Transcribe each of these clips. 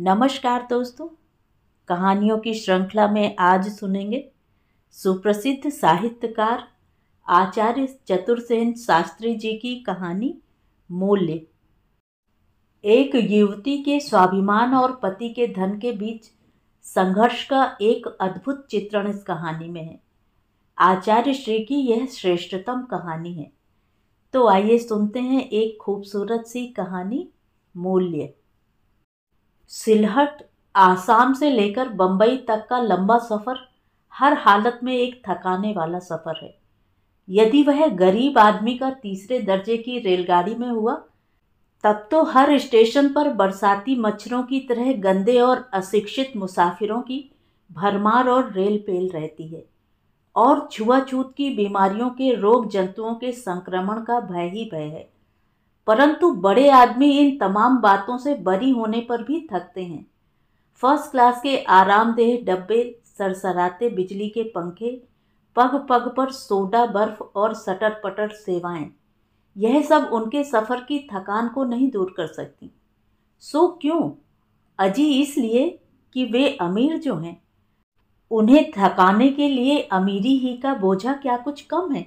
नमस्कार दोस्तों कहानियों की श्रृंखला में आज सुनेंगे सुप्रसिद्ध साहित्यकार आचार्य चतुर्सेन शास्त्री जी की कहानी मूल्य एक युवती के स्वाभिमान और पति के धन के बीच संघर्ष का एक अद्भुत चित्रण इस कहानी में है आचार्य श्री की यह श्रेष्ठतम कहानी है तो आइए सुनते हैं एक खूबसूरत सी कहानी मूल्य सिलहट आसाम से लेकर बम्बई तक का लंबा सफ़र हर हालत में एक थकाने वाला सफ़र है यदि वह गरीब आदमी का तीसरे दर्जे की रेलगाड़ी में हुआ तब तो हर स्टेशन पर बरसाती मच्छरों की तरह गंदे और अशिक्षित मुसाफिरों की भरमार और रेल पेल रहती है और छुआछूत की बीमारियों के रोग जंतुओं के संक्रमण का भय ही भय है परंतु बड़े आदमी इन तमाम बातों से बरी होने पर भी थकते हैं फर्स्ट क्लास के आरामदेह डब्बे सरसराते बिजली के पंखे पग पग पर सोडा बर्फ और सटर पटर सेवाएं यह सब उनके सफ़र की थकान को नहीं दूर कर सकती सो क्यों अजी इसलिए कि वे अमीर जो हैं उन्हें थकाने के लिए अमीरी ही का बोझा क्या कुछ कम है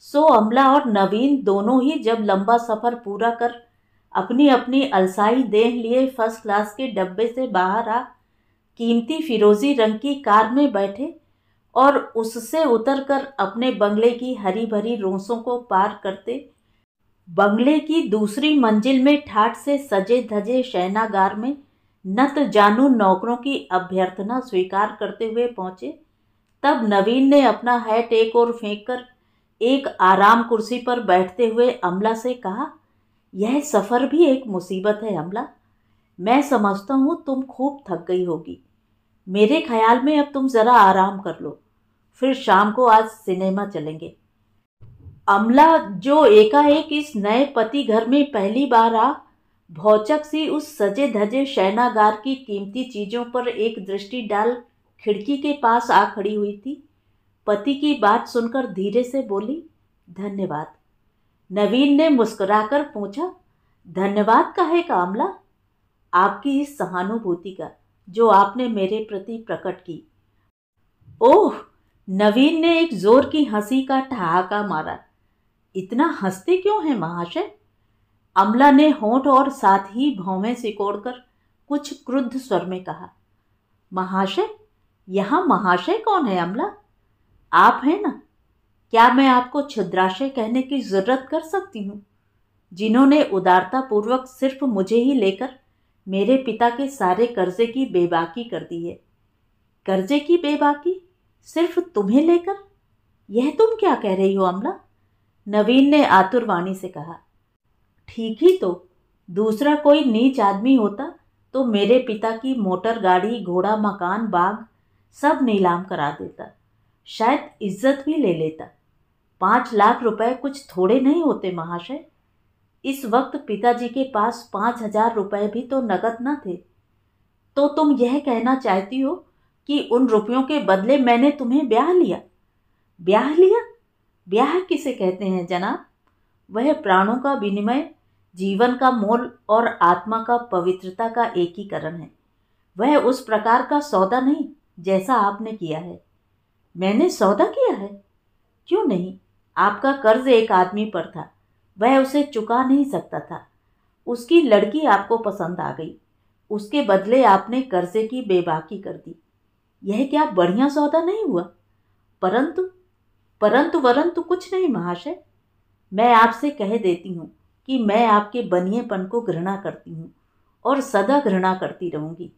सो अमला और नवीन दोनों ही जब लंबा सफ़र पूरा कर अपनी अपनी अलसाई देह लिए फर्स्ट क्लास के डब्बे से बाहर आ कीमती फिरोज़ी रंग की कार में बैठे और उससे उतरकर अपने बंगले की हरी भरी रोंसों को पार करते बंगले की दूसरी मंजिल में ठाट से सजे धजे शैनागार में नत जानू नौकरों की अभ्यर्थना स्वीकार करते हुए पहुँचे तब नवीन ने अपना हैट एक और फेंक कर एक आराम कुर्सी पर बैठते हुए अमला से कहा यह सफ़र भी एक मुसीबत है अमला मैं समझता हूँ तुम खूब थक गई होगी मेरे ख्याल में अब तुम ज़रा आराम कर लो फिर शाम को आज सिनेमा चलेंगे अमला जो एकाएक इस नए पति घर में पहली बार आ भौचक सी उस सजे धजे शैनागार की कीमती चीज़ों पर एक दृष्टि डाल खिड़की के पास आ खड़ी हुई थी पति की बात सुनकर धीरे से बोली धन्यवाद नवीन ने मुस्कुराकर पूछा धन्यवाद का है कामला आपकी इस सहानुभूति का जो आपने मेरे प्रति प्रकट की ओह नवीन ने एक जोर की हंसी का ठहाका मारा इतना हंसते क्यों हैं महाशय अमला ने होंठ और साथ ही भौवें सिकोड़कर कुछ क्रुद्ध स्वर में कहा महाशय यहाँ महाशय कौन है अमला आप हैं ना क्या मैं आपको छिद्राशय कहने की जरूरत कर सकती हूँ जिन्होंने उदारतापूर्वक सिर्फ मुझे ही लेकर मेरे पिता के सारे कर्जे की बेबाकी कर दी है कर्जे की बेबाकी सिर्फ तुम्हें लेकर यह तुम क्या कह रही हो अमला नवीन ने आतुर वाणी से कहा ठीक ही तो दूसरा कोई नीच आदमी होता तो मेरे पिता की मोटर गाड़ी घोड़ा मकान बाग सब नीलाम करा देता शायद इज्जत भी ले लेता पाँच लाख रुपए कुछ थोड़े नहीं होते महाशय इस वक्त पिताजी के पास पाँच हजार रुपये भी तो नकद न थे तो तुम यह कहना चाहती हो कि उन रुपयों के बदले मैंने तुम्हें ब्याह लिया ब्याह लिया ब्याह किसे कहते हैं जनाब वह प्राणों का विनिमय जीवन का मोल और आत्मा का पवित्रता का एकीकरण है वह उस प्रकार का सौदा नहीं जैसा आपने किया है मैंने सौदा किया है क्यों नहीं आपका कर्ज एक आदमी पर था वह उसे चुका नहीं सकता था उसकी लड़की आपको पसंद आ गई उसके बदले आपने कर्जे की बेबाकी कर दी यह क्या बढ़िया सौदा नहीं हुआ परंतु परंतु वरंतु कुछ नहीं महाशय मैं आपसे कह देती हूँ कि मैं आपके बनिएपन को घृणा करती हूँ और सदा घृणा करती रहूँगी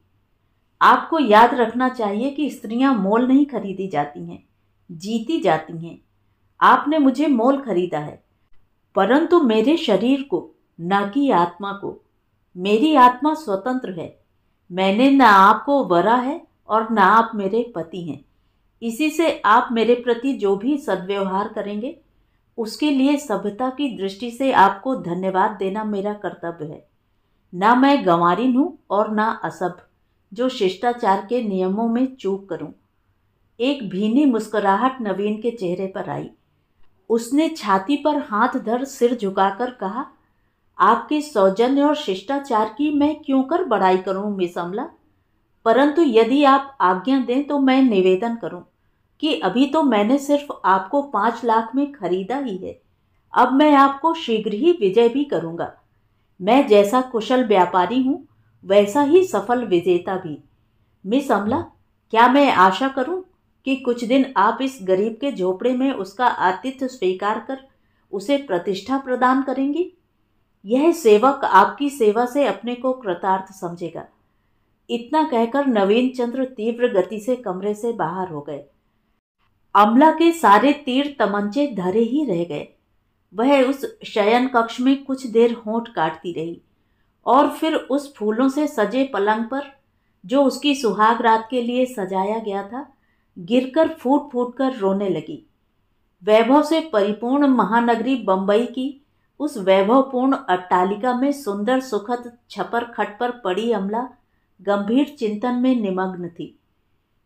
आपको याद रखना चाहिए कि स्त्रियां मोल नहीं खरीदी जाती हैं जीती जाती हैं आपने मुझे मोल खरीदा है परंतु मेरे शरीर को न कि आत्मा को मेरी आत्मा स्वतंत्र है मैंने न आपको वरा है और ना आप मेरे पति हैं इसी से आप मेरे प्रति जो भी सदव्यवहार करेंगे उसके लिए सभ्यता की दृष्टि से आपको धन्यवाद देना मेरा कर्तव्य है ना मैं गंवारिन हूँ और ना असभ्य जो शिष्टाचार के नियमों में चूक करूं। एक भीनी मुस्कुराहट नवीन के चेहरे पर आई उसने छाती पर हाथ धर सिर झुकाकर कहा आपके सौजन्य और शिष्टाचार की मैं क्यों कर बड़ाई करूं मिस अमला परंतु यदि आप आज्ञा दें तो मैं निवेदन करूं कि अभी तो मैंने सिर्फ आपको पाँच लाख में खरीदा ही है अब मैं आपको शीघ्र ही विजय भी करूंगा मैं जैसा कुशल व्यापारी हूँ वैसा ही सफल विजेता भी मिस अमला क्या मैं आशा करूं कि कुछ दिन आप इस गरीब के झोपड़े में उसका आतिथ्य स्वीकार कर उसे प्रतिष्ठा प्रदान करेंगी यह सेवक आपकी सेवा से अपने को कृतार्थ समझेगा इतना कहकर नवीन चंद्र तीव्र गति से कमरे से बाहर हो गए अमला के सारे तीर तमंचे धरे ही रह गए वह उस शयन कक्ष में कुछ देर होंठ काटती रही और फिर उस फूलों से सजे पलंग पर जो उसकी सुहाग रात के लिए सजाया गया था गिरकर फूट फूट कर रोने लगी वैभव से परिपूर्ण महानगरी बम्बई की उस वैभवपूर्ण अट्टालिका में सुंदर सुखद छपर खट पर पड़ी अमला गंभीर चिंतन में निमग्न थी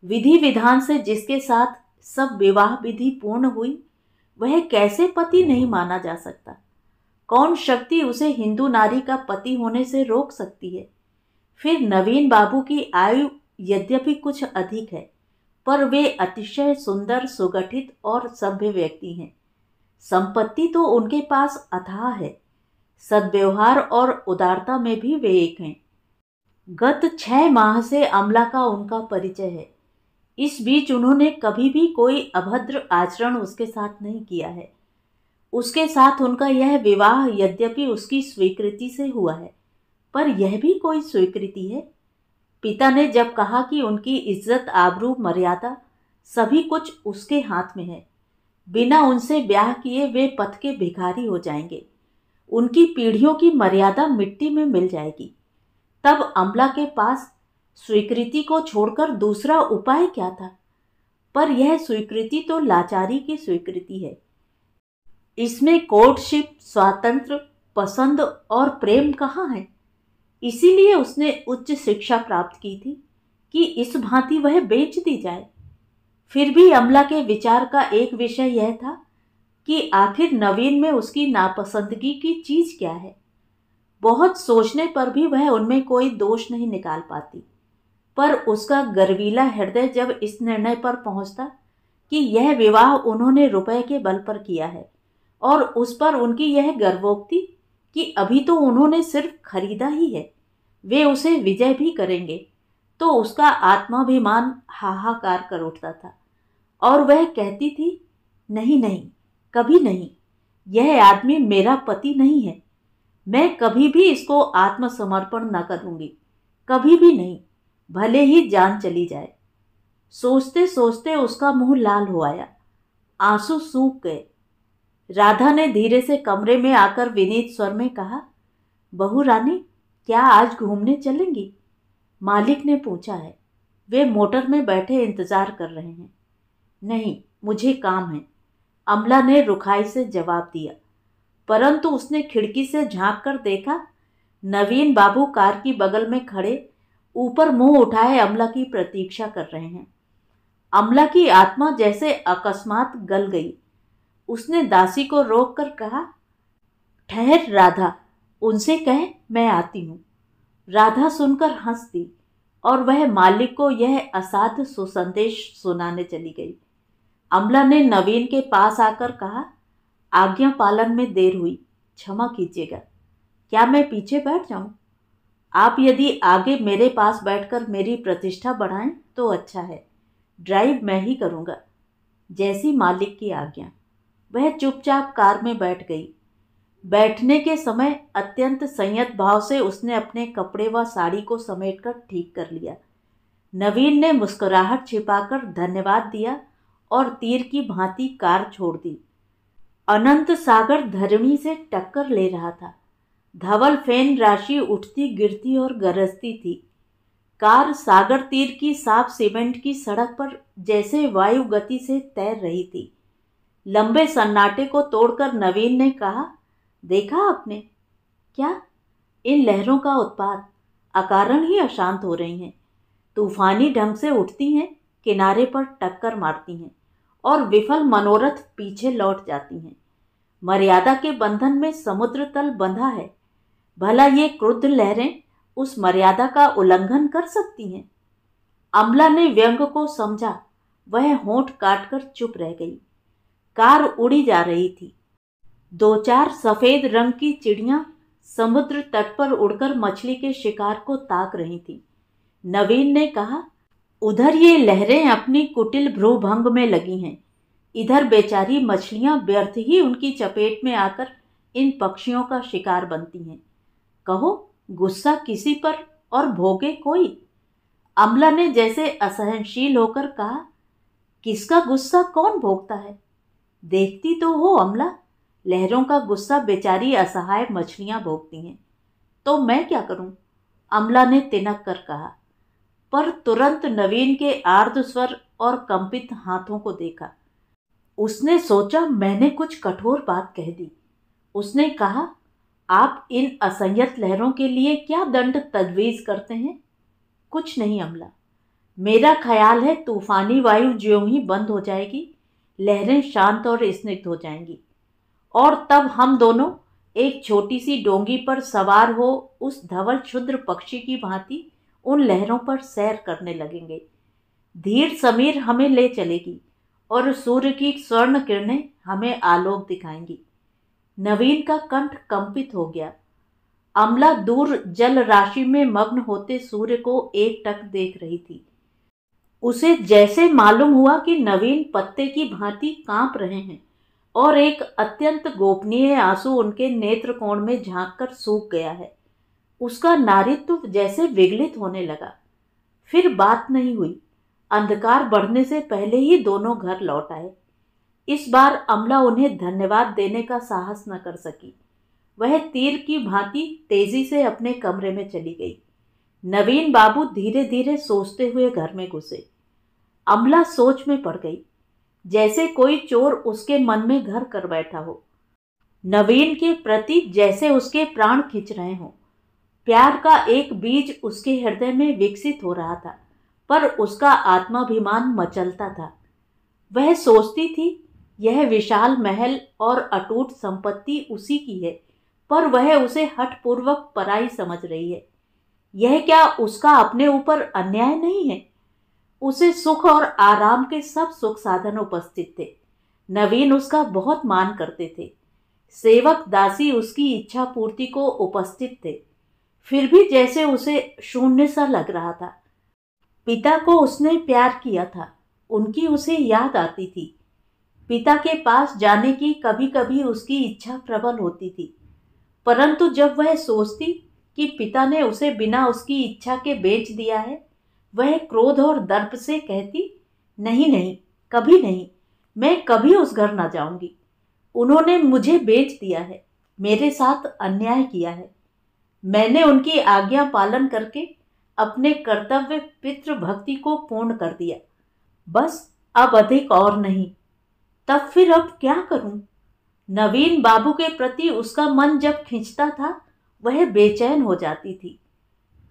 विधि विधान से जिसके साथ सब विवाह विधि पूर्ण हुई वह कैसे पति नहीं माना जा सकता कौन शक्ति उसे हिंदू नारी का पति होने से रोक सकती है फिर नवीन बाबू की आयु यद्यपि कुछ अधिक है पर वे अतिशय सुंदर सुगठित और सभ्य व्यक्ति हैं संपत्ति तो उनके पास अथाह है सद्व्यवहार और उदारता में भी वे एक हैं गत छः माह से अमला का उनका परिचय है इस बीच उन्होंने कभी भी कोई अभद्र आचरण उसके साथ नहीं किया है उसके साथ उनका यह विवाह यद्यपि उसकी स्वीकृति से हुआ है पर यह भी कोई स्वीकृति है पिता ने जब कहा कि उनकी इज्जत आबरू मर्यादा सभी कुछ उसके हाथ में है बिना उनसे ब्याह किए वे पथ के भिखारी हो जाएंगे उनकी पीढ़ियों की मर्यादा मिट्टी में मिल जाएगी तब अम्बला के पास स्वीकृति को छोड़कर दूसरा उपाय क्या था पर यह स्वीकृति तो लाचारी की स्वीकृति है इसमें कोर्टशिप स्वातंत्र पसंद और प्रेम कहाँ है इसीलिए उसने उच्च शिक्षा प्राप्त की थी कि इस भांति वह बेच दी जाए फिर भी अमला के विचार का एक विषय यह था कि आखिर नवीन में उसकी नापसंदगी की चीज़ क्या है बहुत सोचने पर भी वह उनमें कोई दोष नहीं निकाल पाती पर उसका गर्वीला हृदय जब इस निर्णय पर पहुंचता कि यह विवाह उन्होंने रुपए के बल पर किया है और उस पर उनकी यह गर्वोक्ति कि अभी तो उन्होंने सिर्फ खरीदा ही है वे उसे विजय भी करेंगे तो उसका आत्माभिमान हाहाकार कर उठता था और वह कहती थी नहीं नहीं कभी नहीं यह आदमी मेरा पति नहीं है मैं कभी भी इसको आत्मसमर्पण न करूँगी कभी भी नहीं भले ही जान चली जाए सोचते सोचते उसका मुंह लाल हो आया आंसू सूख गए राधा ने धीरे से कमरे में आकर विनीत स्वर में कहा बहू रानी क्या आज घूमने चलेंगी मालिक ने पूछा है वे मोटर में बैठे इंतज़ार कर रहे हैं नहीं मुझे काम है अमला ने रुखाई से जवाब दिया परंतु उसने खिड़की से झांक कर देखा नवीन बाबू कार की बगल में खड़े ऊपर मुंह उठाए अमला की प्रतीक्षा कर रहे हैं अमला की आत्मा जैसे अकस्मात गल गई उसने दासी को रोक कर कहा ठहर राधा उनसे कह मैं आती हूँ राधा सुनकर हंस दी और वह मालिक को यह असाध्य सुसंदेश सुनाने चली गई अमला ने नवीन के पास आकर कहा आज्ञा पालन में देर हुई क्षमा कीजिएगा क्या मैं पीछे बैठ जाऊं? आप यदि आगे मेरे पास बैठकर मेरी प्रतिष्ठा बढ़ाएं तो अच्छा है ड्राइव मैं ही करूँगा जैसी मालिक की आज्ञा वह चुपचाप कार में बैठ गई बैठने के समय अत्यंत संयत भाव से उसने अपने कपड़े व साड़ी को समेट कर ठीक कर लिया नवीन ने मुस्कुराहट छिपाकर धन्यवाद दिया और तीर की भांति कार छोड़ दी अनंत सागर धर्मी से टक्कर ले रहा था धवल फैन राशि उठती गिरती और गरजती थी कार सागर तीर की साफ सीमेंट की सड़क पर जैसे वायु गति से तैर रही थी लंबे सन्नाटे को तोड़कर नवीन ने कहा देखा आपने क्या इन लहरों का उत्पाद अकारण ही अशांत हो रही हैं तूफानी ढंग से उठती हैं किनारे पर टक्कर मारती हैं और विफल मनोरथ पीछे लौट जाती हैं मर्यादा के बंधन में समुद्र तल बंधा है भला ये क्रुद्ध लहरें उस मर्यादा का उल्लंघन कर सकती हैं अमला ने व्यंग को समझा वह होंठ काटकर चुप रह गई कार उड़ी जा रही थी दो चार सफ़ेद रंग की चिड़िया समुद्र तट पर उड़कर मछली के शिकार को ताक रही थी नवीन ने कहा उधर ये लहरें अपनी कुटिल भ्रूभंग में लगी हैं इधर बेचारी मछलियां व्यर्थ ही उनकी चपेट में आकर इन पक्षियों का शिकार बनती हैं कहो गुस्सा किसी पर और भोगे कोई अमला ने जैसे असहनशील होकर कहा किसका गुस्सा कौन भोगता है देखती तो हो अमला लहरों का गुस्सा बेचारी असहाय मछलियाँ भोगती हैं तो मैं क्या करूँ अमला ने तिनक कर कहा पर तुरंत नवीन के आर्द स्वर और कंपित हाथों को देखा उसने सोचा मैंने कुछ कठोर बात कह दी उसने कहा आप इन असंयत लहरों के लिए क्या दंड तजवीज़ करते हैं कुछ नहीं अमला मेरा ख्याल है तूफानी वायु ज्यों ही बंद हो जाएगी लहरें शांत और स्निग्ध हो जाएंगी और तब हम दोनों एक छोटी सी डोंगी पर सवार हो उस धवल क्षुद्र पक्षी की भांति उन लहरों पर सैर करने लगेंगे धीर समीर हमें ले चलेगी और सूर्य की स्वर्ण किरणें हमें आलोक दिखाएंगी नवीन का कंठ कंपित हो गया अमला दूर जल राशि में मग्न होते सूर्य को एक टक देख रही थी उसे जैसे मालूम हुआ कि नवीन पत्ते की भांति कांप रहे हैं और एक अत्यंत गोपनीय आंसू उनके नेत्र कोण में झांक कर सूख गया है उसका नारित्व जैसे विगलित होने लगा फिर बात नहीं हुई अंधकार बढ़ने से पहले ही दोनों घर लौट आए इस बार अमला उन्हें धन्यवाद देने का साहस न कर सकी वह तीर की भांति तेजी से अपने कमरे में चली गई नवीन बाबू धीरे धीरे सोचते हुए घर में घुसे अमला सोच में पड़ गई जैसे कोई चोर उसके मन में घर कर बैठा हो नवीन के प्रति जैसे उसके प्राण खींच रहे हों प्यार का एक बीज उसके हृदय में विकसित हो रहा था पर उसका आत्माभिमान मचलता था वह सोचती थी यह विशाल महल और अटूट संपत्ति उसी की है पर वह उसे हठपूर्वक पराई समझ रही है यह क्या उसका अपने ऊपर अन्याय नहीं है उसे सुख और आराम के सब सुख साधन उपस्थित थे नवीन उसका बहुत मान करते थे सेवक दासी उसकी इच्छा पूर्ति को उपस्थित थे फिर भी जैसे उसे शून्य सा लग रहा था पिता को उसने प्यार किया था उनकी उसे याद आती थी पिता के पास जाने की कभी कभी उसकी इच्छा प्रबल होती थी परंतु जब वह सोचती कि पिता ने उसे बिना उसकी इच्छा के बेच दिया है वह क्रोध और दर्प से कहती नहीं नहीं कभी नहीं मैं कभी उस घर ना जाऊंगी उन्होंने मुझे बेच दिया है मेरे साथ अन्याय किया है मैंने उनकी आज्ञा पालन करके अपने कर्तव्य पित्र भक्ति को पूर्ण कर दिया बस अब अधिक और नहीं तब फिर अब क्या करूं? नवीन बाबू के प्रति उसका मन जब खींचता था वह बेचैन हो जाती थी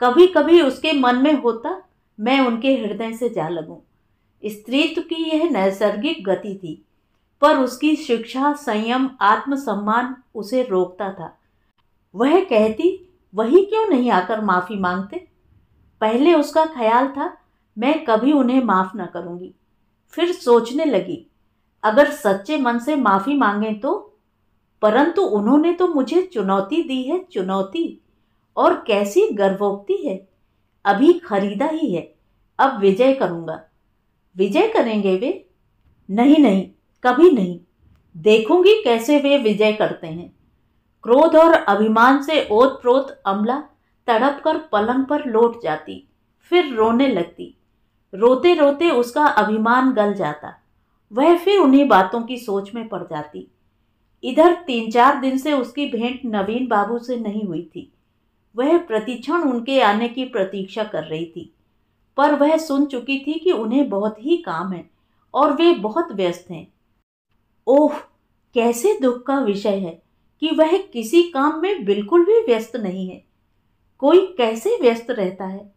कभी कभी उसके मन में होता मैं उनके हृदय से जा लगूं स्त्रीत्व तो की यह नैसर्गिक गति थी पर उसकी शिक्षा संयम आत्मसम्मान उसे रोकता था वह कहती वही क्यों नहीं आकर माफ़ी मांगते पहले उसका ख्याल था मैं कभी उन्हें माफ़ ना करूंगी फिर सोचने लगी अगर सच्चे मन से माफ़ी मांगें तो परंतु उन्होंने तो मुझे चुनौती दी है चुनौती और कैसी गर्वोक्ति है अभी खरीदा ही है अब विजय करूँगा विजय करेंगे वे नहीं नहीं कभी नहीं देखूंगी कैसे वे विजय करते हैं क्रोध और अभिमान से ओत प्रोत अमला तड़प कर पलंग पर लौट जाती फिर रोने लगती रोते रोते उसका अभिमान गल जाता वह फिर उन्हीं बातों की सोच में पड़ जाती इधर तीन चार दिन से उसकी भेंट नवीन बाबू से नहीं हुई थी वह प्रतिक्षण उनके आने की प्रतीक्षा कर रही थी पर वह सुन चुकी थी कि उन्हें बहुत ही काम है और वे बहुत व्यस्त हैं ओह कैसे दुख का विषय है कि वह किसी काम में बिल्कुल भी व्यस्त नहीं है कोई कैसे व्यस्त रहता है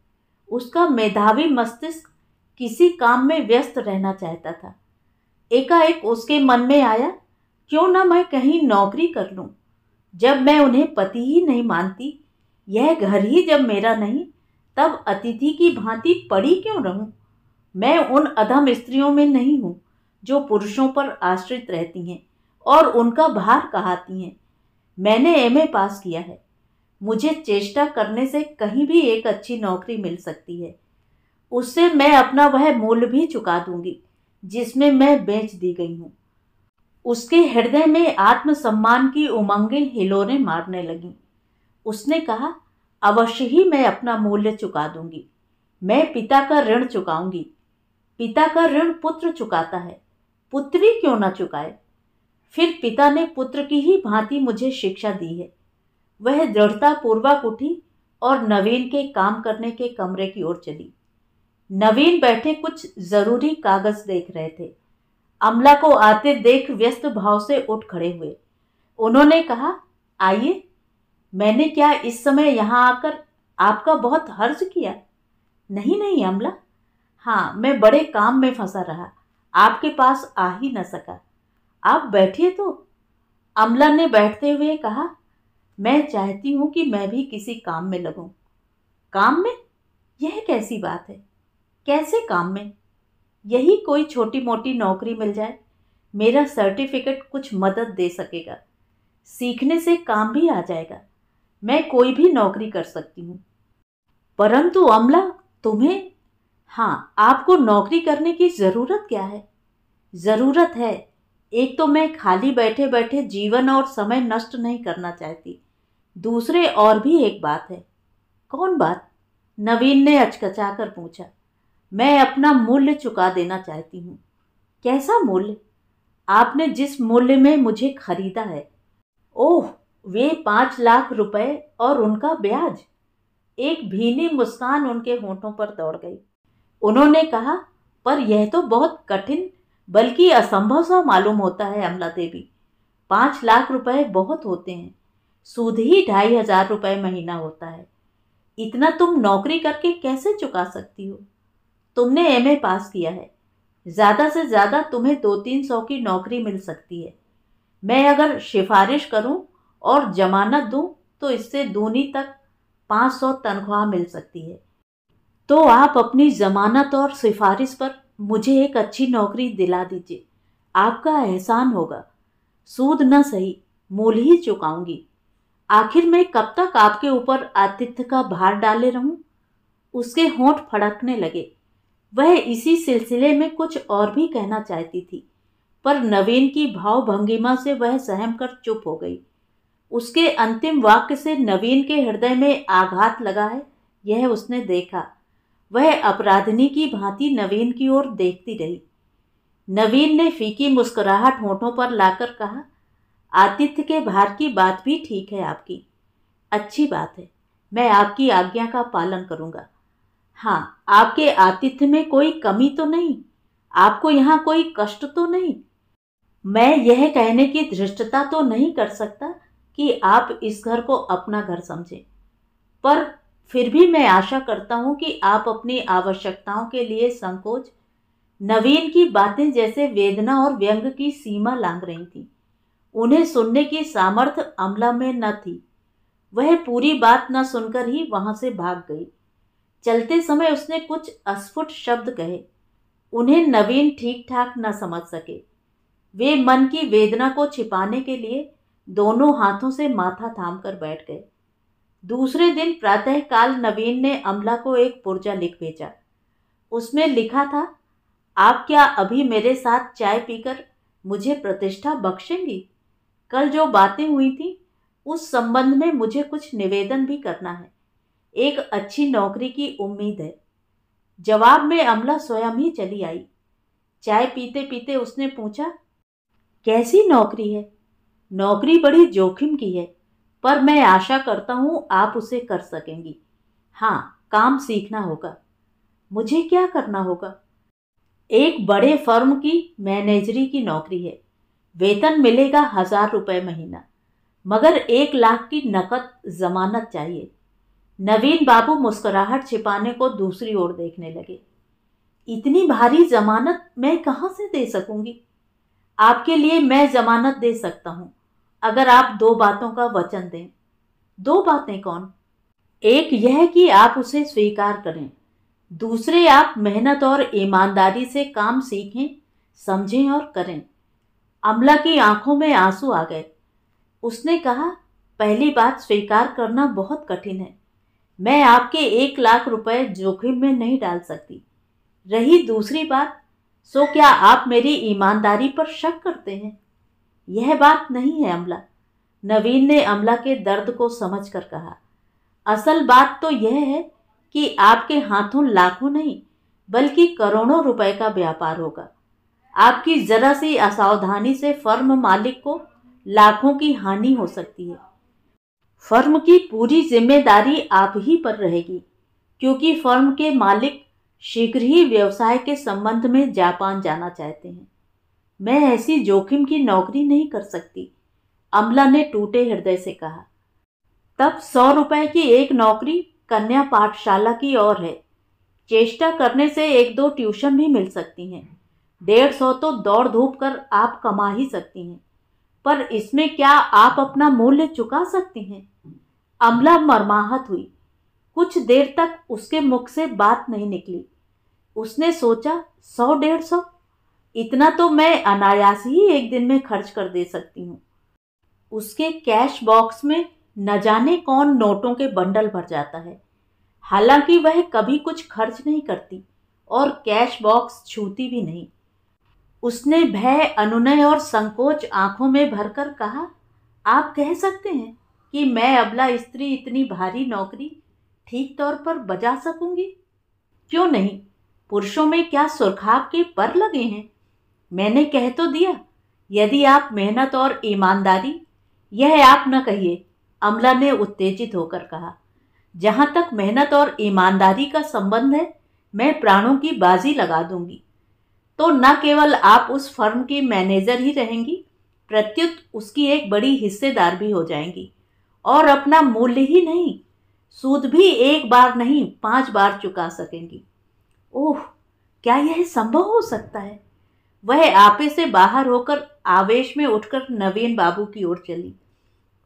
उसका मेधावी मस्तिष्क किसी काम में व्यस्त रहना चाहता था एकाएक उसके मन में आया क्यों ना मैं कहीं नौकरी कर लूँ जब मैं उन्हें पति ही नहीं मानती यह घर ही जब मेरा नहीं तब अतिथि की भांति पड़ी क्यों रहूं मैं उन अधम स्त्रियों में नहीं हूँ जो पुरुषों पर आश्रित रहती हैं और उनका भार कहाती हैं मैंने एम पास किया है मुझे चेष्टा करने से कहीं भी एक अच्छी नौकरी मिल सकती है उससे मैं अपना वह मूल्य भी चुका दूंगी जिसमें मैं बेच दी गई हूँ उसके हृदय में आत्मसम्मान की उमंगें हिलोने मारने लगीं उसने कहा अवश्य ही मैं अपना मूल्य चुका दूंगी मैं पिता का ऋण चुकाऊंगी पिता का ऋण पुत्र चुकाता है पुत्री क्यों ना चुकाए फिर पिता ने पुत्र की ही भांति मुझे शिक्षा दी है वह दृढ़तापूर्वक उठी और नवीन के काम करने के कमरे की ओर चली नवीन बैठे कुछ ज़रूरी कागज़ देख रहे थे अमला को आते देख व्यस्त भाव से उठ खड़े हुए उन्होंने कहा आइए मैंने क्या इस समय यहाँ आकर आपका बहुत हर्ज किया नहीं नहीं अमला हाँ मैं बड़े काम में फंसा रहा आपके पास आ ही न सका आप बैठिए तो अमला ने बैठते हुए कहा मैं चाहती हूँ कि मैं भी किसी काम में लगूँ काम में यह कैसी बात है कैसे काम में यही कोई छोटी मोटी नौकरी मिल जाए मेरा सर्टिफिकेट कुछ मदद दे सकेगा सीखने से काम भी आ जाएगा मैं कोई भी नौकरी कर सकती हूँ परंतु अमला तुम्हें हाँ आपको नौकरी करने की ज़रूरत क्या है ज़रूरत है एक तो मैं खाली बैठे बैठे जीवन और समय नष्ट नहीं करना चाहती दूसरे और भी एक बात है कौन बात नवीन ने अचकचा कर पूछा मैं अपना मूल्य चुका देना चाहती हूँ कैसा मूल्य आपने जिस मूल्य में मुझे खरीदा है ओह वे पाँच लाख रुपए और उनका ब्याज एक भीनी मुस्कान उनके होठों पर दौड़ गई उन्होंने कहा पर यह तो बहुत कठिन बल्कि असंभव सा मालूम होता है अमला देवी पाँच लाख रुपए बहुत होते हैं सूद ही ढाई हजार रुपये महीना होता है इतना तुम नौकरी करके कैसे चुका सकती हो तुमने एमए पास किया है ज़्यादा से ज़्यादा तुम्हें दो तीन सौ की नौकरी मिल सकती है मैं अगर सिफारिश करूं और जमानत दूं तो इससे दूनी तक पाँच सौ तनख्वाह मिल सकती है तो आप अपनी ज़मानत और सिफारिश पर मुझे एक अच्छी नौकरी दिला दीजिए आपका एहसान होगा सूद न सही मूल ही चुकाऊंगी आखिर मैं कब तक आपके ऊपर आतिथ्य का भार डाले रहूं उसके होंठ फड़कने लगे वह इसी सिलसिले में कुछ और भी कहना चाहती थी पर नवीन की भावभंगिमा से वह सहम कर चुप हो गई उसके अंतिम वाक्य से नवीन के हृदय में आघात लगा है यह उसने देखा वह अपराधनी की भांति नवीन की ओर देखती रही नवीन ने फीकी मुस्कुराहट होठों पर लाकर कहा आतिथ्य के भार की बात भी ठीक है आपकी अच्छी बात है मैं आपकी आज्ञा का पालन करूंगा हाँ आपके आतिथ्य में कोई कमी तो नहीं आपको यहाँ कोई कष्ट तो नहीं मैं यह कहने की धृष्टता तो नहीं कर सकता कि आप इस घर को अपना घर समझें पर फिर भी मैं आशा करता हूँ कि आप अपनी आवश्यकताओं के लिए संकोच नवीन की बातें जैसे वेदना और व्यंग की सीमा लांग रही थी उन्हें सुनने की सामर्थ्य अमला में न थी वह पूरी बात न सुनकर ही वहाँ से भाग गई चलते समय उसने कुछ अस्फुट शब्द कहे उन्हें नवीन ठीक ठाक न समझ सके वे मन की वेदना को छिपाने के लिए दोनों हाथों से माथा थाम कर बैठ गए दूसरे दिन प्रातःकाल नवीन ने अमला को एक पुर्जा लिख भेजा उसमें लिखा था आप क्या अभी मेरे साथ चाय पीकर मुझे प्रतिष्ठा बख्शेंगी कल जो बातें हुई थी उस संबंध में मुझे कुछ निवेदन भी करना है एक अच्छी नौकरी की उम्मीद है जवाब में अमला स्वयं ही चली आई चाय पीते पीते उसने पूछा कैसी नौकरी है नौकरी बड़ी जोखिम की है पर मैं आशा करता हूँ आप उसे कर सकेंगी हाँ काम सीखना होगा मुझे क्या करना होगा एक बड़े फर्म की मैनेजरी की नौकरी है वेतन मिलेगा हजार रुपये महीना मगर एक लाख की नकद जमानत चाहिए नवीन बाबू मुस्कुराहट छिपाने को दूसरी ओर देखने लगे इतनी भारी जमानत मैं कहाँ से दे सकूंगी आपके लिए मैं जमानत दे सकता हूँ अगर आप दो बातों का वचन दें दो बातें कौन एक यह कि आप उसे स्वीकार करें दूसरे आप मेहनत और ईमानदारी से काम सीखें समझें और करें अमला की आंखों में आंसू आ गए उसने कहा पहली बात स्वीकार करना बहुत कठिन है मैं आपके एक लाख रुपए जोखिम में नहीं डाल सकती रही दूसरी बात सो क्या आप मेरी ईमानदारी पर शक करते हैं यह बात नहीं है अमला नवीन ने अमला के दर्द को समझ कर कहा असल बात तो यह है कि आपके हाथों लाखों नहीं बल्कि करोड़ों रुपए का व्यापार होगा आपकी ज़रा सी असावधानी से फर्म मालिक को लाखों की हानि हो सकती है फर्म की पूरी जिम्मेदारी आप ही पर रहेगी क्योंकि फर्म के मालिक शीघ्र ही व्यवसाय के संबंध में जापान जाना चाहते हैं मैं ऐसी जोखिम की नौकरी नहीं कर सकती अमला ने टूटे हृदय से कहा तब सौ रुपए की एक नौकरी कन्या पाठशाला की ओर है चेष्टा करने से एक दो ट्यूशन भी मिल सकती हैं डेढ़ सौ तो दौड़ धूप कर आप कमा ही सकती हैं पर इसमें क्या आप अपना मूल्य चुका सकती हैं अमला मरमाहत हुई कुछ देर तक उसके मुख से बात नहीं निकली उसने सोचा सौ डेढ़ सौ इतना तो मैं अनायास ही एक दिन में खर्च कर दे सकती हूँ उसके कैश बॉक्स में न जाने कौन नोटों के बंडल भर जाता है हालांकि वह कभी कुछ खर्च नहीं करती और कैश बॉक्स छूती भी नहीं उसने भय अनुनय और संकोच आंखों में भरकर कहा आप कह सकते हैं कि मैं अबला स्त्री इतनी भारी नौकरी ठीक तौर पर बजा सकूंगी क्यों नहीं पुरुषों में क्या सुरखाब के पर लगे हैं मैंने कह तो दिया यदि आप मेहनत और ईमानदारी यह आप न कहिए अमला ने उत्तेजित होकर कहा जहाँ तक मेहनत और ईमानदारी का संबंध है मैं प्राणों की बाजी लगा दूंगी तो न केवल आप उस फर्म की मैनेजर ही रहेंगी प्रत्युत उसकी एक बड़ी हिस्सेदार भी हो जाएंगी और अपना मूल्य ही नहीं सूद भी एक बार नहीं पांच बार चुका सकेंगी ओह क्या यह संभव हो सकता है वह आपे से बाहर होकर आवेश में उठकर नवीन बाबू की ओर चली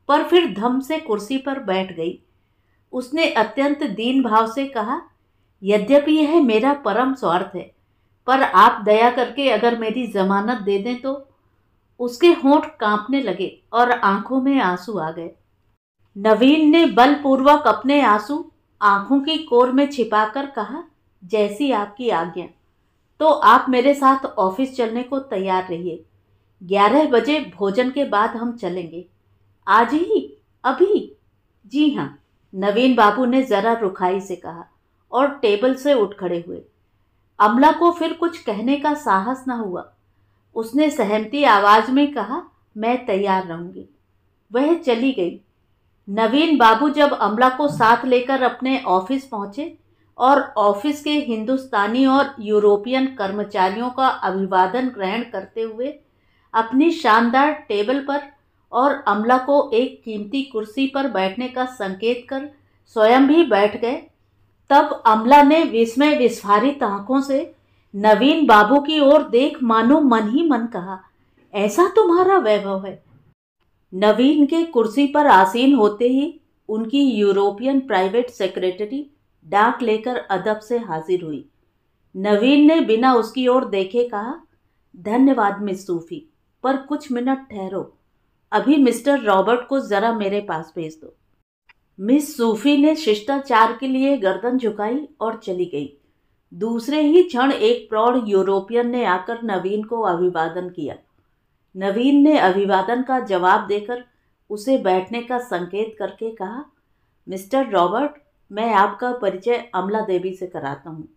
पर फिर धम से कुर्सी पर बैठ गई उसने अत्यंत दीन भाव से कहा यद्यपि यह मेरा परम स्वार्थ है पर आप दया करके अगर मेरी जमानत दे दें तो उसके होंठ कांपने लगे और आंखों में आंसू आ गए नवीन ने बलपूर्वक अपने आंसू आंखों की कोर में छिपाकर कहा जैसी आपकी आज्ञा तो आप मेरे साथ ऑफिस चलने को तैयार रहिए ग्यारह बजे भोजन के बाद हम चलेंगे आज ही अभी जी हाँ नवीन बाबू ने ज़रा रुखाई से कहा और टेबल से उठ खड़े हुए अमला को फिर कुछ कहने का साहस न हुआ उसने सहमती आवाज में कहा मैं तैयार रहूंगी वह चली गई नवीन बाबू जब अमला को साथ लेकर अपने ऑफिस पहुंचे और ऑफिस के हिंदुस्तानी और यूरोपियन कर्मचारियों का अभिवादन ग्रहण करते हुए अपनी शानदार टेबल पर और अमला को एक कीमती कुर्सी पर बैठने का संकेत कर स्वयं भी बैठ गए तब अमला ने विस्मय विस्फारित आंखों से नवीन बाबू की ओर देख मानो मन ही मन कहा ऐसा तुम्हारा वैभव है नवीन के कुर्सी पर आसीन होते ही उनकी यूरोपियन प्राइवेट सेक्रेटरी डाक लेकर अदब से हाजिर हुई नवीन ने बिना उसकी ओर देखे कहा धन्यवाद मिस सूफी पर कुछ मिनट ठहरो अभी मिस्टर रॉबर्ट को ज़रा मेरे पास भेज दो मिस सूफी ने शिष्टाचार के लिए गर्दन झुकाई और चली गई दूसरे ही क्षण एक प्रौढ़ यूरोपियन ने आकर नवीन को अभिवादन किया नवीन ने अभिवादन का जवाब देकर उसे बैठने का संकेत करके कहा मिस्टर रॉबर्ट मैं आपका परिचय अमला देवी से कराता हूँ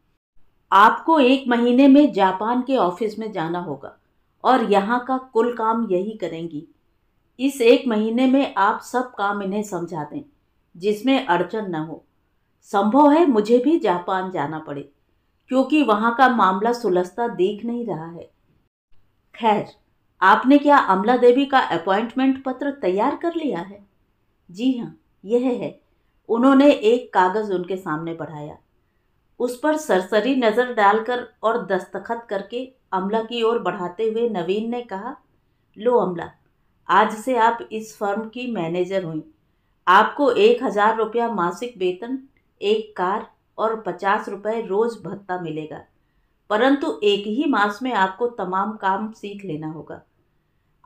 आपको एक महीने में जापान के ऑफिस में जाना होगा और यहाँ का कुल काम यही करेंगी इस एक महीने में आप सब काम इन्हें समझा दें जिसमें अड़चन न हो संभव है मुझे भी जापान जाना पड़े क्योंकि वहाँ का मामला सुलझता दिख नहीं रहा है खैर आपने क्या अमला देवी का अपॉइंटमेंट पत्र तैयार कर लिया है जी हाँ यह है उन्होंने एक कागज़ उनके सामने बढ़ाया उस पर सरसरी नज़र डालकर और दस्तखत करके अमला की ओर बढ़ाते हुए नवीन ने कहा लो अमला आज से आप इस फर्म की मैनेजर हुई आपको एक हज़ार रुपया मासिक वेतन एक कार और पचास रुपये रोज़ भत्ता मिलेगा परंतु एक ही मास में आपको तमाम काम सीख लेना होगा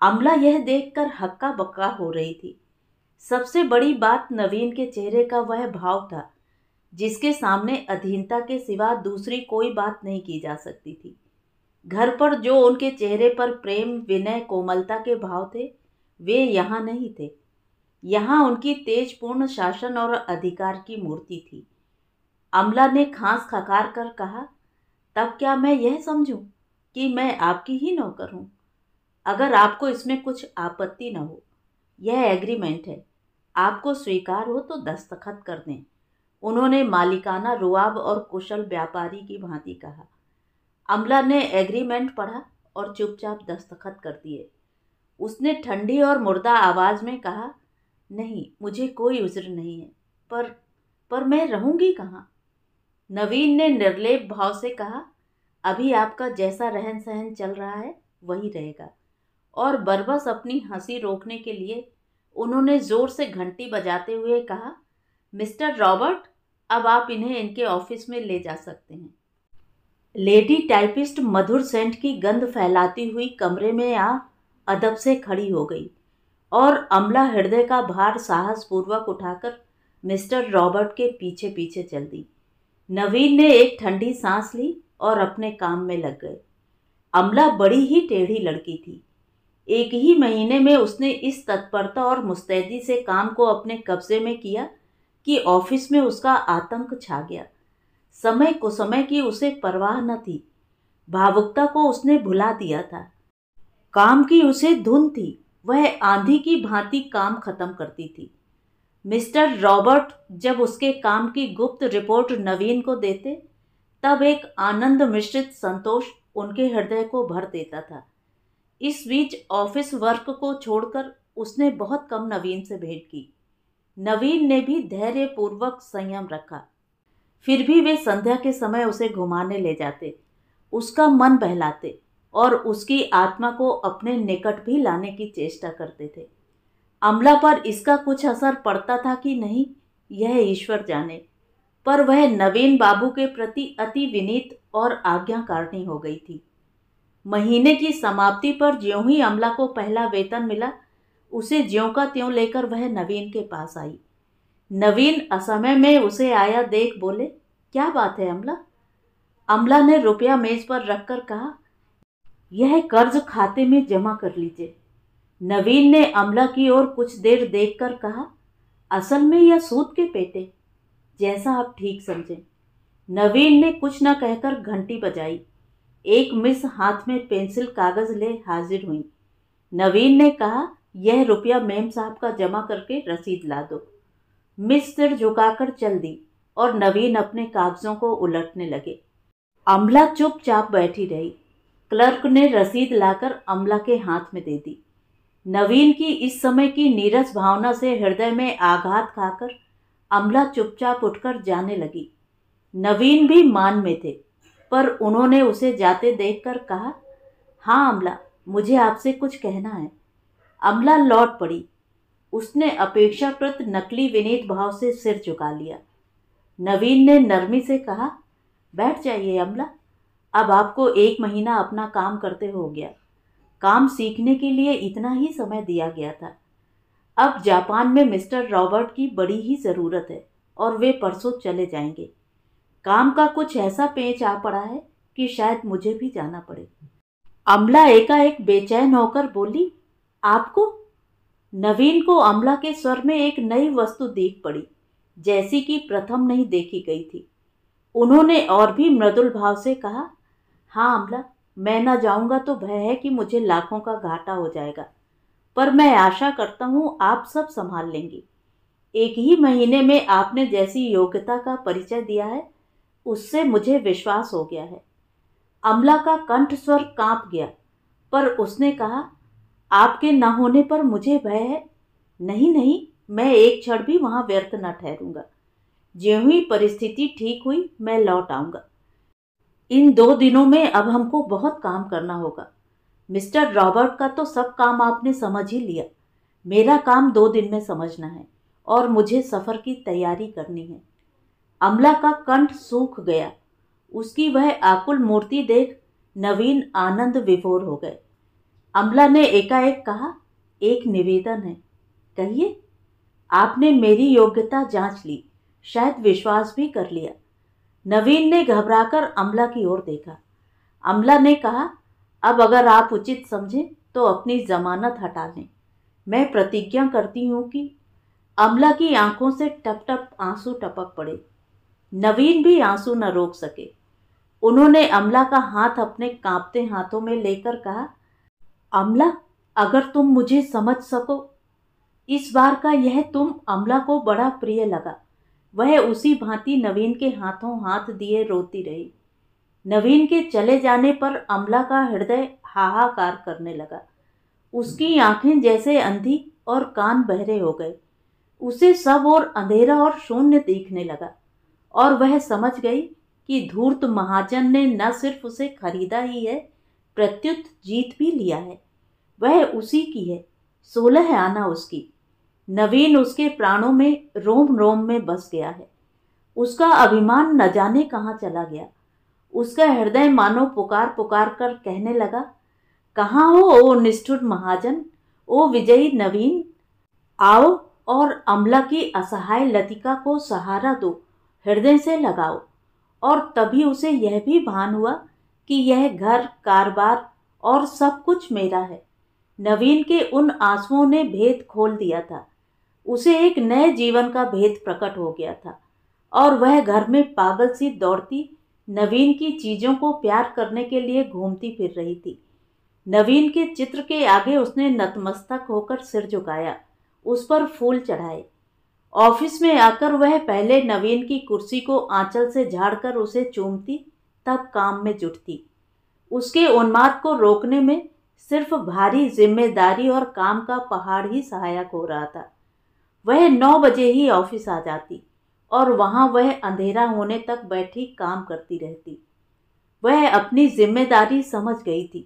अमला यह देखकर हक्का बक्का हो रही थी सबसे बड़ी बात नवीन के चेहरे का वह भाव था जिसके सामने अधीनता के सिवा दूसरी कोई बात नहीं की जा सकती थी घर पर जो उनके चेहरे पर प्रेम विनय कोमलता के भाव थे वे यहाँ नहीं थे यहाँ उनकी तेजपूर्ण शासन और अधिकार की मूर्ति थी अमला ने खांस खकार कर कहा तब क्या मैं यह समझूं कि मैं आपकी ही नौकर हूँ अगर आपको इसमें कुछ आपत्ति न हो यह एग्रीमेंट है आपको स्वीकार हो तो दस्तखत कर दें उन्होंने मालिकाना रुआब और कुशल व्यापारी की भांति कहा अमला ने एग्रीमेंट पढ़ा और चुपचाप दस्तखत कर दिए उसने ठंडी और मुर्दा आवाज़ में कहा नहीं मुझे कोई उज्र नहीं है पर पर मैं रहूँगी कहाँ नवीन ने निर्लेप भाव से कहा अभी आपका जैसा रहन सहन चल रहा है वही रहेगा और बरबस अपनी हंसी रोकने के लिए उन्होंने ज़ोर से घंटी बजाते हुए कहा मिस्टर रॉबर्ट अब आप इन्हें इनके ऑफिस में ले जा सकते हैं लेडी टाइपिस्ट मधुर सेंट की गंध फैलाती हुई कमरे में आ अदब से खड़ी हो गई और अमला हृदय का भार साहसपूर्वक उठाकर मिस्टर रॉबर्ट के पीछे पीछे चल दी नवीन ने एक ठंडी सांस ली और अपने काम में लग गए अमला बड़ी ही टेढ़ी लड़की थी एक ही महीने में उसने इस तत्परता और मुस्तैदी से काम को अपने कब्जे में किया कि ऑफिस में उसका आतंक छा गया समय समय की उसे परवाह न थी भावुकता को उसने भुला दिया था काम की उसे धुन थी वह आंधी की भांति काम खत्म करती थी मिस्टर रॉबर्ट जब उसके काम की गुप्त रिपोर्ट नवीन को देते तब एक आनंद मिश्रित संतोष उनके हृदय को भर देता था इस बीच ऑफिस वर्क को छोड़कर उसने बहुत कम नवीन से भेंट की नवीन ने भी धैर्यपूर्वक संयम रखा फिर भी वे संध्या के समय उसे घुमाने ले जाते उसका मन बहलाते और उसकी आत्मा को अपने निकट भी लाने की चेष्टा करते थे अमला पर इसका कुछ असर पड़ता था कि नहीं यह ईश्वर जाने पर वह नवीन बाबू के प्रति अति विनीत और आज्ञाकारिणी हो गई थी महीने की समाप्ति पर ज्यों ही अमला को पहला वेतन मिला उसे ज्यों का त्यों लेकर वह नवीन के पास आई नवीन असमय में उसे आया देख बोले क्या बात है अमला अमला ने रुपया मेज पर रखकर कहा यह कर्ज खाते में जमा कर लीजिए नवीन ने अमला की ओर कुछ देर देखकर कहा असल में यह सूद के पेटे जैसा आप ठीक समझें नवीन ने कुछ न कहकर घंटी बजाई एक मिस हाथ में पेंसिल कागज ले हाजिर हुई नवीन ने कहा यह रुपया मेम साहब का जमा करके रसीद ला दो मिस सिर झुकाकर चल दी और नवीन अपने कागजों को उलटने लगे अमला चुपचाप बैठी रही क्लर्क ने रसीद लाकर अमला के हाथ में दे दी नवीन की इस समय की नीरस भावना से हृदय में आघात खाकर अमला चुपचाप उठकर जाने लगी नवीन भी मान में थे पर उन्होंने उसे जाते देखकर कहा हाँ अमला मुझे आपसे कुछ कहना है अमला लौट पड़ी उसने अपेक्षाकृत नकली विनीत भाव से सिर झुका लिया नवीन ने नरमी से कहा बैठ जाइए अमला अब आपको एक महीना अपना काम करते हो गया काम सीखने के लिए इतना ही समय दिया गया था अब जापान में मिस्टर रॉबर्ट की बड़ी ही ज़रूरत है और वे परसों चले जाएंगे काम का कुछ ऐसा पेच आ पड़ा है कि शायद मुझे भी जाना पड़े अमला एकाएक बेचैन होकर बोली आपको नवीन को अमला के स्वर में एक नई वस्तु दिख पड़ी जैसी कि प्रथम नहीं देखी गई थी उन्होंने और भी मृदुल भाव से कहा हाँ आमला मैं ना जाऊँगा तो भय है कि मुझे लाखों का घाटा हो जाएगा पर मैं आशा करता हूँ आप सब संभाल लेंगी एक ही महीने में आपने जैसी योग्यता का परिचय दिया है उससे मुझे विश्वास हो गया है अमला का कंठ स्वर कांप गया पर उसने कहा आपके न होने पर मुझे भय है नहीं नहीं मैं एक क्षण भी वहाँ व्यर्थ न ठहरूंगा ज्यों ही परिस्थिति ठीक हुई मैं लौट आऊँगा इन दो दिनों में अब हमको बहुत काम करना होगा मिस्टर रॉबर्ट का तो सब काम आपने समझ ही लिया मेरा काम दो दिन में समझना है और मुझे सफ़र की तैयारी करनी है अमला का कंठ सूख गया उसकी वह आकुल मूर्ति देख नवीन आनंद विभोर हो गए अमला ने एकाएक कहा एक निवेदन है कहिए आपने मेरी योग्यता जांच ली शायद विश्वास भी कर लिया नवीन ने घबराकर अमला की ओर देखा अमला ने कहा अब अगर आप उचित समझें तो अपनी जमानत हटा लें मैं प्रतिज्ञा करती हूँ कि अमला की आंखों से टप टप आंसू टपक पड़े नवीन भी आंसू न रोक सके उन्होंने अमला का हाथ अपने कांपते हाथों में लेकर कहा अमला अगर तुम मुझे समझ सको इस बार का यह तुम अमला को बड़ा प्रिय लगा वह उसी भांति नवीन के हाथों हाथ दिए रोती रही नवीन के चले जाने पर अमला का हृदय हाहाकार करने लगा उसकी आंखें जैसे अंधी और कान बहरे हो गए उसे सब और अंधेरा और शून्य दिखने लगा और वह समझ गई कि धूर्त महाजन ने न सिर्फ उसे खरीदा ही है प्रत्युत जीत भी लिया है वह उसी की है सोलह आना उसकी नवीन उसके प्राणों में रोम रोम में बस गया है उसका अभिमान न जाने कहाँ चला गया उसका हृदय मानो पुकार पुकार कर कहने लगा कहाँ हो ओ निष्ठुर महाजन ओ विजयी नवीन आओ और अमला की असहाय लतिका को सहारा दो हृदय से लगाओ और तभी उसे यह भी भान हुआ कि यह घर कारोबार और सब कुछ मेरा है नवीन के उन आंसुओं ने भेद खोल दिया था उसे एक नए जीवन का भेद प्रकट हो गया था और वह घर में पागल सी दौड़ती नवीन की चीज़ों को प्यार करने के लिए घूमती फिर रही थी नवीन के चित्र के आगे उसने नतमस्तक होकर सिर झुकाया उस पर फूल चढ़ाए ऑफिस में आकर वह पहले नवीन की कुर्सी को आंचल से झाड़कर उसे चूमती तब काम में जुटती उसके उन्माद को रोकने में सिर्फ भारी जिम्मेदारी और काम का पहाड़ ही सहायक हो रहा था वह नौ बजे ही ऑफिस आ जाती और वहाँ वह अंधेरा होने तक बैठी काम करती रहती वह अपनी जिम्मेदारी समझ गई थी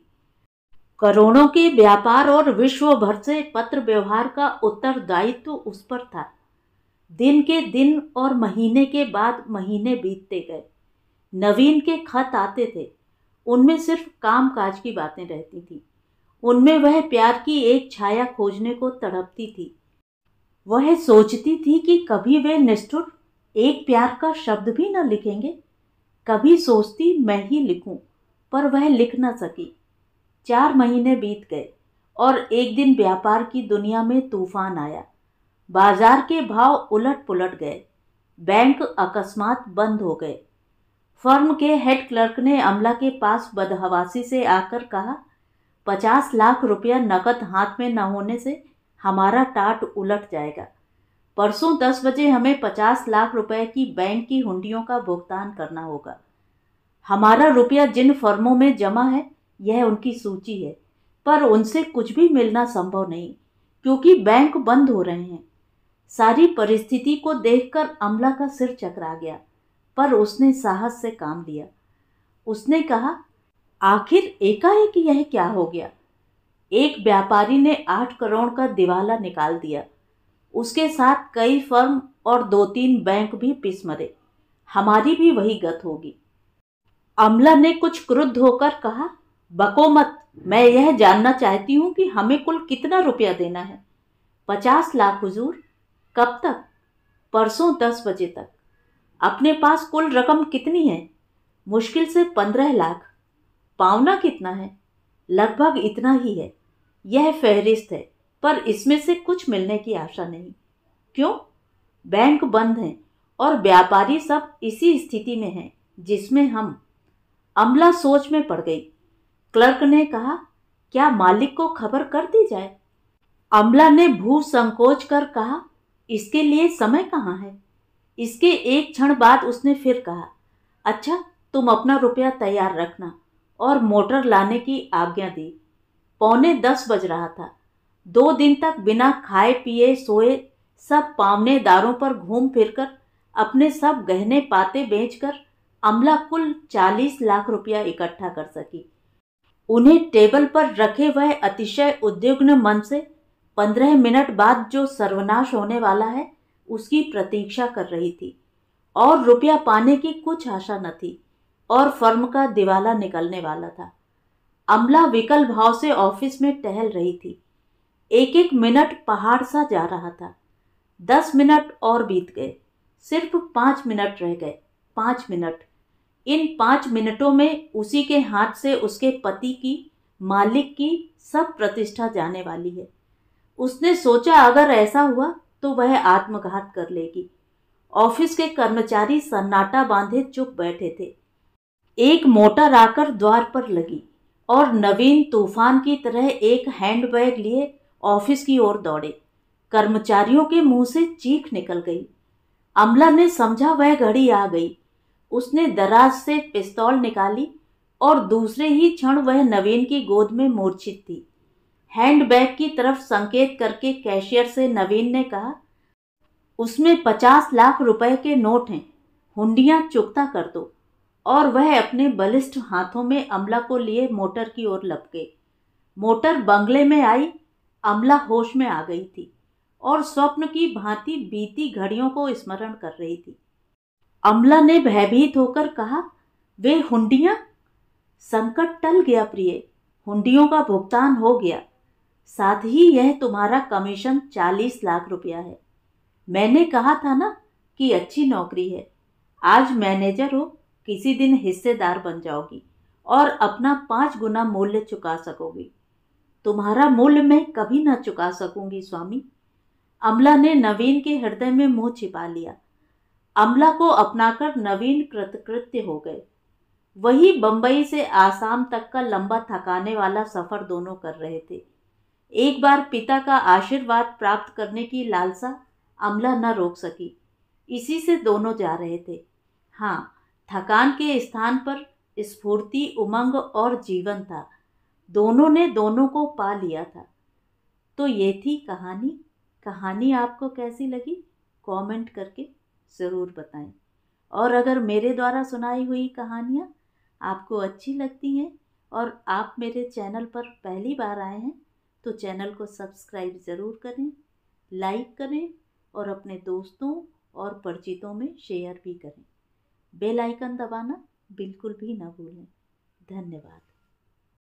करोड़ों के व्यापार और विश्व भर से पत्र व्यवहार का उत्तरदायित्व तो उस पर था दिन के दिन और महीने के बाद महीने बीतते गए नवीन के खत आते थे उनमें सिर्फ काम काज की बातें रहती थी उनमें वह प्यार की एक छाया खोजने को तड़पती थी वह सोचती थी कि कभी वे निष्ठुर एक प्यार का शब्द भी न लिखेंगे कभी सोचती मैं ही लिखूं, पर वह लिख न सकी चार महीने बीत गए और एक दिन व्यापार की दुनिया में तूफान आया बाजार के भाव उलट पुलट गए बैंक अकस्मात बंद हो गए फर्म के हेड क्लर्क ने अमला के पास बदहवासी से आकर कहा पचास लाख रुपया नकद हाथ में न होने से हमारा टाट उलट जाएगा परसों दस बजे हमें पचास लाख रुपए की बैंक की हुंडियों का भुगतान करना होगा हमारा रुपया जिन फर्मों में जमा है यह उनकी सूची है पर उनसे कुछ भी मिलना संभव नहीं क्योंकि बैंक बंद हो रहे हैं सारी परिस्थिति को देखकर अमला का सिर चकरा गया पर उसने साहस से काम लिया उसने कहा आखिर एकाएक यह क्या हो गया एक व्यापारी ने आठ करोड़ का दिवाला निकाल दिया उसके साथ कई फर्म और दो तीन बैंक भी पिस मरे हमारी भी वही गत होगी अमला ने कुछ क्रुद्ध होकर कहा बको मत मैं यह जानना चाहती हूँ कि हमें कुल कितना रुपया देना है पचास लाख हुजूर कब तक परसों दस बजे तक अपने पास कुल रकम कितनी है मुश्किल से पंद्रह लाख पावना कितना है लगभग इतना ही है यह फहरिस्त है पर इसमें से कुछ मिलने की आशा नहीं क्यों बैंक बंद हैं और व्यापारी सब इसी स्थिति में हैं जिसमें हम अमला सोच में पड़ गई क्लर्क ने कहा क्या मालिक को खबर कर दी जाए अमला ने भू संकोच कर कहा इसके लिए समय कहाँ है इसके एक क्षण बाद उसने फिर कहा अच्छा तुम अपना रुपया तैयार रखना और मोटर लाने की आज्ञा दी पौने दस बज रहा था दो दिन तक बिना खाए पिए सोए सब पावनेदारों पर घूम फिरकर अपने सब गहने पाते बेचकर अमला कुल चालीस लाख रुपया इकट्ठा कर सकी उन्हें टेबल पर रखे वह अतिशय उद्युग्न मन से पंद्रह मिनट बाद जो सर्वनाश होने वाला है उसकी प्रतीक्षा कर रही थी और रुपया पाने की कुछ आशा न थी और फर्म का दिवाला निकलने वाला था अमला विकल भाव से ऑफिस में टहल रही थी एक एक मिनट पहाड़ सा जा रहा था दस मिनट और बीत गए सिर्फ पाँच मिनट रह गए पाँच मिनट इन पाँच मिनटों में उसी के हाथ से उसके पति की मालिक की सब प्रतिष्ठा जाने वाली है उसने सोचा अगर ऐसा हुआ तो वह आत्मघात कर लेगी ऑफिस के कर्मचारी सन्नाटा बांधे चुप बैठे थे एक मोटर आकर द्वार पर लगी और नवीन तूफान की तरह एक हैंडबैग लिए ऑफिस की ओर दौड़े कर्मचारियों के मुंह से चीख निकल गई अमला ने समझा वह घड़ी आ गई उसने दराज से पिस्तौल निकाली और दूसरे ही क्षण वह नवीन की गोद में मूर्छित थी हैंडबैग की तरफ संकेत करके कैशियर से नवीन ने कहा उसमें पचास लाख रुपए के नोट हैं हुडियाँ चुकता कर दो और वह अपने बलिष्ठ हाथों में अमला को लिए मोटर की ओर लपके मोटर बंगले में आई अमला होश में आ गई थी और स्वप्न की भांति बीती घड़ियों को स्मरण कर रही थी अमला ने भयभीत होकर कहा वे हुंडियाँ संकट टल गया प्रिय हुंडियों का भुगतान हो गया साथ ही यह तुम्हारा कमीशन चालीस लाख रुपया है मैंने कहा था ना कि अच्छी नौकरी है आज मैनेजर हो किसी दिन हिस्सेदार बन जाओगी और अपना पाँच गुना मूल्य चुका सकोगी तुम्हारा मूल्य मैं कभी ना चुका सकूंगी स्वामी अमला ने नवीन के हृदय में मुंह छिपा लिया अमला को अपनाकर नवीन कृतकृत्य हो गए वही बम्बई से आसाम तक का लंबा थकाने वाला सफ़र दोनों कर रहे थे एक बार पिता का आशीर्वाद प्राप्त करने की लालसा अमला न रोक सकी इसी से दोनों जा रहे थे हाँ थकान के स्थान पर स्फूर्ति उमंग और जीवन था दोनों ने दोनों को पा लिया था तो ये थी कहानी कहानी आपको कैसी लगी कमेंट करके ज़रूर बताएं और अगर मेरे द्वारा सुनाई हुई कहानियाँ आपको अच्छी लगती हैं और आप मेरे चैनल पर पहली बार आए हैं तो चैनल को सब्सक्राइब ज़रूर करें लाइक करें और अपने दोस्तों और परिचितों में शेयर भी करें बेल आइकन दबाना बिल्कुल भी ना भूलें धन्यवाद